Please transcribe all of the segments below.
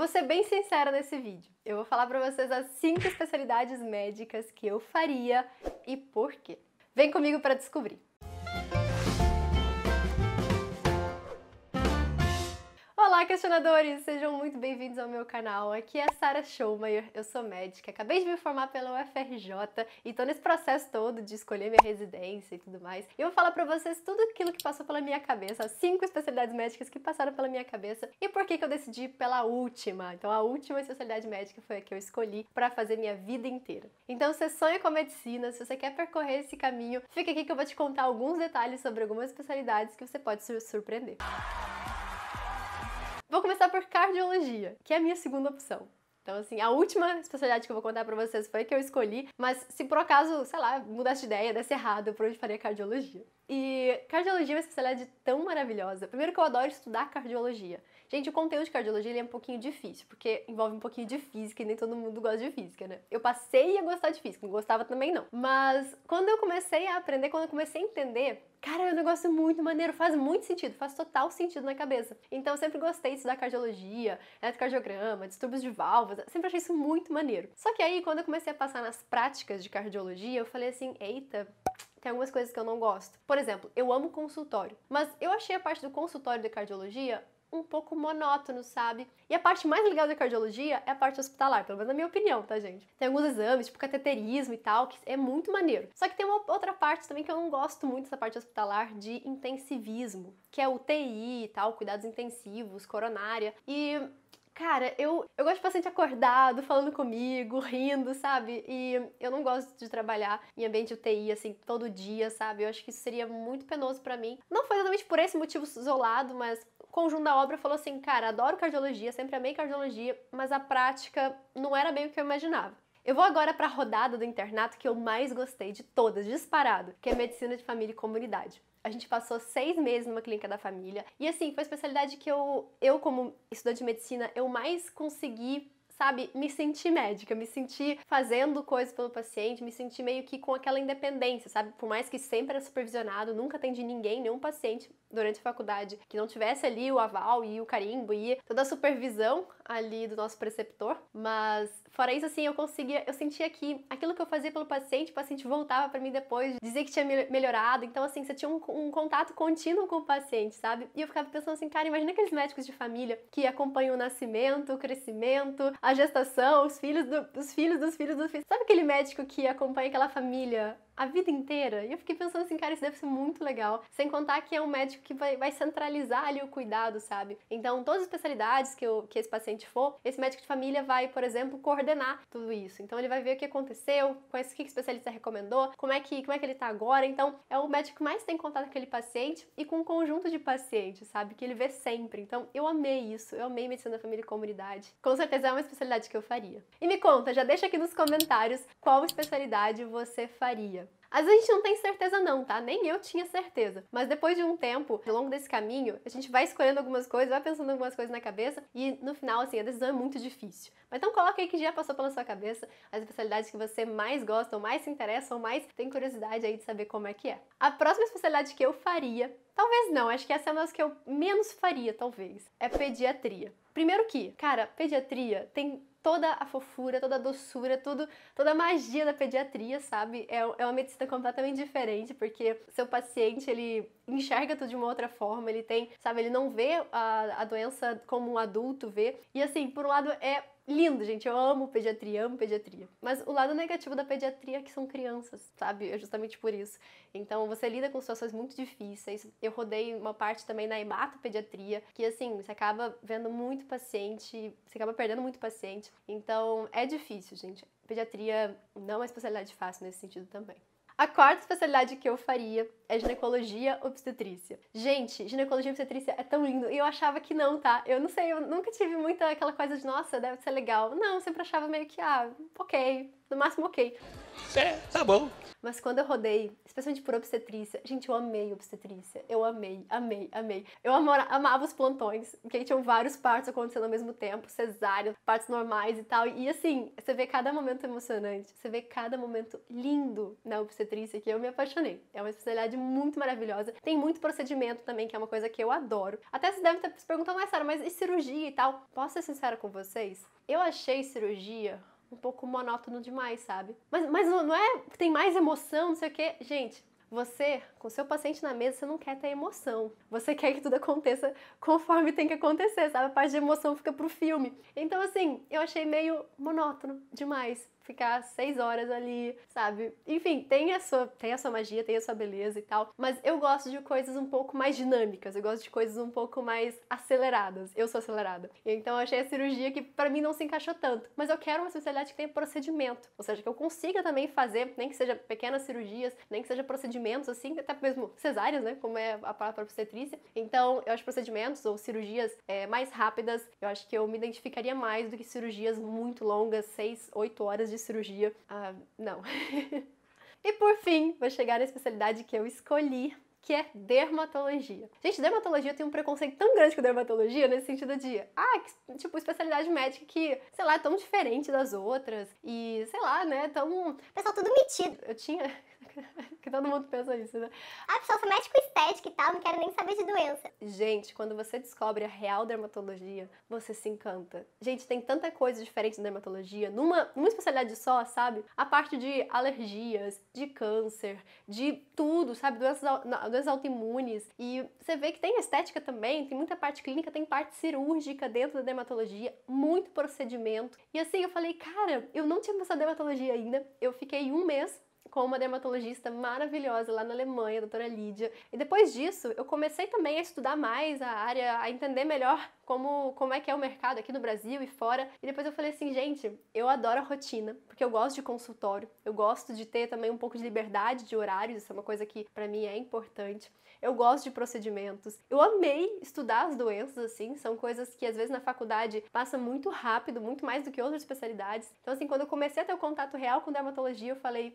vou ser bem sincera nesse vídeo. Eu vou falar para vocês as 5 especialidades médicas que eu faria e por quê. Vem comigo para descobrir. Olá, questionadores! Sejam muito bem-vindos ao meu canal. Aqui é a Sara Schaumayer, eu sou médica, acabei de me formar pela UFRJ e tô nesse processo todo de escolher minha residência e tudo mais. E eu vou falar pra vocês tudo aquilo que passou pela minha cabeça, as cinco especialidades médicas que passaram pela minha cabeça e por que, que eu decidi pela última. Então, a última especialidade médica foi a que eu escolhi para fazer minha vida inteira. Então, se você sonha com a medicina, se você quer percorrer esse caminho, fica aqui que eu vou te contar alguns detalhes sobre algumas especialidades que você pode se surpreender. Música Vou começar por cardiologia, que é a minha segunda opção. Então, assim, a última especialidade que eu vou contar pra vocês foi que eu escolhi, mas se por acaso, sei lá, mudasse de ideia, desse errado, eu por onde faria cardiologia. E cardiologia é uma especialidade tão maravilhosa. Primeiro que eu adoro estudar cardiologia. Gente, o conteúdo de cardiologia é um pouquinho difícil, porque envolve um pouquinho de física e nem todo mundo gosta de física, né? Eu passei a gostar de física, não gostava também não. Mas quando eu comecei a aprender, quando eu comecei a entender, cara, é um negócio muito maneiro, faz muito sentido, faz total sentido na cabeça. Então eu sempre gostei de estudar cardiologia, eletrocardiograma, distúrbios de válvulas, sempre achei isso muito maneiro. Só que aí, quando eu comecei a passar nas práticas de cardiologia, eu falei assim, eita, tem algumas coisas que eu não gosto. Por exemplo, eu amo consultório, mas eu achei a parte do consultório de cardiologia um pouco monótono, sabe? E a parte mais legal da cardiologia é a parte hospitalar, pelo menos na minha opinião, tá, gente? Tem alguns exames, tipo cateterismo e tal, que é muito maneiro. Só que tem uma outra parte também que eu não gosto muito dessa parte hospitalar de intensivismo, que é UTI e tal, cuidados intensivos, coronária. E Cara, eu, eu gosto de paciente acordado, falando comigo, rindo, sabe? E eu não gosto de trabalhar em ambiente UTI, assim, todo dia, sabe? Eu acho que isso seria muito penoso para mim. Não foi exatamente por esse motivo isolado, mas o conjunto da obra falou assim: cara, adoro cardiologia, sempre amei cardiologia, mas a prática não era bem o que eu imaginava. Eu vou agora para a rodada do internato que eu mais gostei de todas, disparado, que é medicina de família e comunidade a gente passou seis meses numa clínica da família. E assim, foi a especialidade que eu, eu como estudante de medicina, eu mais consegui sabe, me sentir médica, me sentir fazendo coisas pelo paciente, me sentir meio que com aquela independência, sabe? Por mais que sempre era supervisionado, nunca atendi ninguém, nenhum paciente, durante a faculdade que não tivesse ali o aval e o carimbo e toda a supervisão ali do nosso preceptor, mas fora isso assim eu conseguia, eu sentia que aquilo que eu fazia pelo paciente, o paciente voltava para mim depois, dizer que tinha melhorado, então assim você tinha um, um, contato contínuo com o paciente, sabe? E eu ficava pensando assim, cara, imagina aqueles médicos de família que acompanham o nascimento, o crescimento, a gestação, os filhos do, filhos dos filhos dos filhos, sabe aquele médico que acompanha aquela família a vida inteira. E eu fiquei pensando assim, cara, isso deve ser muito legal. Sem contar que é um médico que vai, vai centralizar ali o cuidado, sabe? Então, todas as especialidades que, eu, que esse paciente for, esse médico de família vai, por exemplo, coordenar tudo isso. Então, ele vai ver o que aconteceu, quais, o que o especialista recomendou, como é, que, como é que ele tá agora. Então, é o médico que mais tem contato com aquele paciente e com um conjunto de pacientes, sabe? Que ele vê sempre. Então, eu amei isso. Eu amei medicina da família e comunidade. Com certeza é uma especialidade que eu faria. E me conta, já deixa aqui nos comentários qual especialidade você faria. Às vezes a gente não tem certeza não, tá? Nem eu tinha certeza. Mas depois de um tempo, ao longo desse caminho, a gente vai escolhendo algumas coisas, vai pensando algumas coisas na cabeça e no final, assim, a decisão é muito difícil. Mas então coloca aí que já passou pela sua cabeça as especialidades que você mais gosta, ou mais se interessa, ou mais tem curiosidade aí de saber como é que é. A próxima especialidade que eu faria, talvez não, acho que essa é uma das que eu menos faria, talvez, é pediatria. Primeiro que, cara, pediatria tem toda a fofura, toda a doçura, tudo, toda a magia da pediatria, sabe? É, é uma medicina completamente diferente, porque seu paciente, ele enxerga tudo de uma outra forma, ele tem, sabe, ele não vê a, a doença como um adulto vê. E assim, por um lado é lindo, gente. Eu amo pediatria, amo pediatria. Mas o lado negativo da pediatria é que são crianças, sabe? É justamente por isso. Então você lida com situações muito difíceis. Eu rodei uma parte também na hematopediatria, que assim, você acaba vendo muito paciente, você acaba perdendo muito paciente. Então é difícil, gente. Pediatria não é uma especialidade fácil nesse sentido também. A quarta especialidade que eu faria é ginecologia obstetrícia. Gente, ginecologia obstetrícia é tão lindo. E eu achava que não, tá? Eu não sei, eu nunca tive muita aquela coisa de, nossa, deve ser legal. Não, sempre achava meio que, ah, ok, no máximo ok. É, tá bom. Mas quando eu rodei, especialmente por obstetrícia, gente, eu amei obstetrícia. Eu amei, amei, amei. Eu amora, amava os plantões, porque tinham vários partos acontecendo ao mesmo tempo, cesárea, partos normais e tal. E assim, você vê cada momento emocionante, você vê cada momento lindo na obstetrícia, que eu me apaixonei. É uma especialidade muito maravilhosa. Tem muito procedimento também, que é uma coisa que eu adoro. Até você deve estar se perguntando, mas Sara, mas e cirurgia e tal? Posso ser sincera com vocês? Eu achei cirurgia um pouco monótono demais, sabe? Mas, mas não é que tem mais emoção, não sei o quê. Gente, você, com seu paciente na mesa, você não quer ter emoção. Você quer que tudo aconteça conforme tem que acontecer, sabe? A parte de emoção fica pro filme. Então, assim, eu achei meio monótono demais ficar seis horas ali, sabe? Enfim, tem a, sua, tem a sua magia, tem a sua beleza e tal, mas eu gosto de coisas um pouco mais dinâmicas, eu gosto de coisas um pouco mais aceleradas. Eu sou acelerada. Então eu achei a cirurgia que para mim não se encaixou tanto, mas eu quero uma especialidade que tenha procedimento, ou seja, que eu consiga também fazer, nem que seja pequenas cirurgias, nem que seja procedimentos assim, até mesmo cesáreas, né, como é a palavra obstetrícia. Então, eu acho procedimentos ou cirurgias é, mais rápidas, eu acho que eu me identificaria mais do que cirurgias muito longas, seis, oito horas de cirurgia. Ah, não. e por fim, vou chegar na especialidade que eu escolhi, que é dermatologia. Gente, dermatologia tem um preconceito tão grande com dermatologia, nesse sentido de, ah, que, tipo, especialidade médica que, sei lá, é tão diferente das outras e, sei lá, né, tão... Pessoal, tudo metido. Eu tinha... que todo mundo pensa isso, né? Ah, pessoal, sou médico estética e tal, não quero nem saber de doença. Gente, quando você descobre a real dermatologia, você se encanta. Gente, tem tanta coisa diferente na dermatologia, numa, numa especialidade só, sabe? A parte de alergias, de câncer, de tudo, sabe? Doenças, doenças autoimunes. E você vê que tem estética também, tem muita parte clínica, tem parte cirúrgica dentro da dermatologia, muito procedimento. E assim, eu falei, cara, eu não tinha pensado em dermatologia ainda. Eu fiquei um mês com uma dermatologista maravilhosa lá na Alemanha, a doutora Lídia. E depois disso, eu comecei também a estudar mais a área, a entender melhor como, como é que é o mercado aqui no Brasil e fora. E depois eu falei assim, gente, eu adoro a rotina, porque eu gosto de consultório, eu gosto de ter também um pouco de liberdade de horários, isso é uma coisa que para mim é importante. Eu gosto de procedimentos. Eu amei estudar as doenças assim, são coisas que às vezes na faculdade passa muito rápido, muito mais do que outras especialidades. Então assim, quando eu comecei a ter o contato real com dermatologia, eu falei,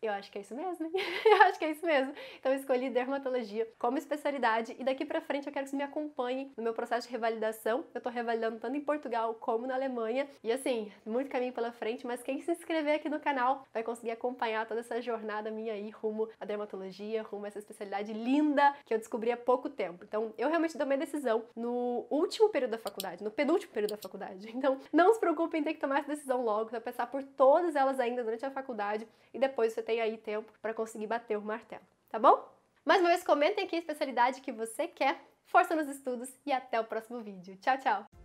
Eu acho que é isso mesmo, hein? eu acho que é isso mesmo. Então eu escolhi dermatologia como especialidade e daqui para frente eu quero que você me acompanhe no meu processo de revalidação. Eu tô revalidando tanto em Portugal como na Alemanha. E assim, muito caminho pela frente, mas quem se inscrever aqui no canal vai conseguir acompanhar toda essa jornada minha aí rumo à dermatologia, rumo a essa especialidade linda que eu descobri há pouco tempo. Então eu realmente tomei decisão no último período da faculdade, no penúltimo período da faculdade. Então não se preocupem em ter que tomar essa decisão logo, vai passar por todas elas ainda durante a faculdade e depois você tem aí tempo para conseguir bater o martelo, tá bom? Mais uma vez, comentem aqui a especialidade que você quer, força nos estudos e até o próximo vídeo. Tchau, tchau!